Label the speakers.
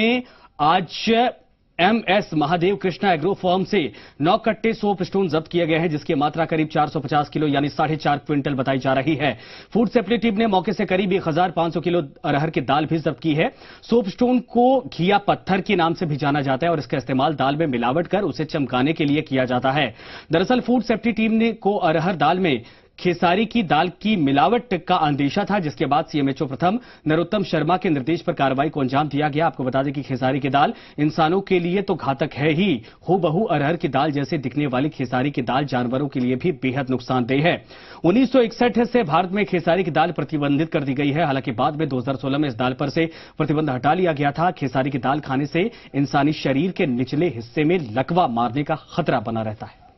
Speaker 1: में आज M S Mahadev Krishna agro farm से नौ कट्टे सोप स्टोन जब्त किए गए हैं जिसकी मात्रा करीब 450 किलो यानी साढ़े चार क्विंटल बताई जा रही है फूड सेफ्टी टीम ने मौके से करीब एक सौ किलो अरहर की दाल भी जब्त की है सोप स्टोन को घिया पत्थर के नाम से भी जाना जाता है और इसका इस्तेमाल दाल में मिलावट कर उसे चमकाने के लिए किया जाता है दरअसल फूड सेफ्टी टीम ने को अरहर दाल में खेसारी की दाल की मिलावट का अंदेशा था जिसके बाद सीएमएचओ प्रथम नरोत्तम शर्मा के निर्देश पर कार्रवाई को अंजाम दिया गया आपको बता दें कि खेसारी की दाल इंसानों के लिए तो घातक है ही बहु अरहर की दाल जैसे दिखने वाली खेसारी की दाल जानवरों के लिए भी बेहद नुकसानदेह है उन्नीस से भारत में खेसारी की दाल प्रतिबंधित कर दी गई है हालांकि बाद में दो में इस दाल पर से प्रतिबंध हटा लिया गया था खेसारी की दाल खाने से इंसानी शरीर के निचले हिस्से में लकवा मारने का खतरा बना रहता है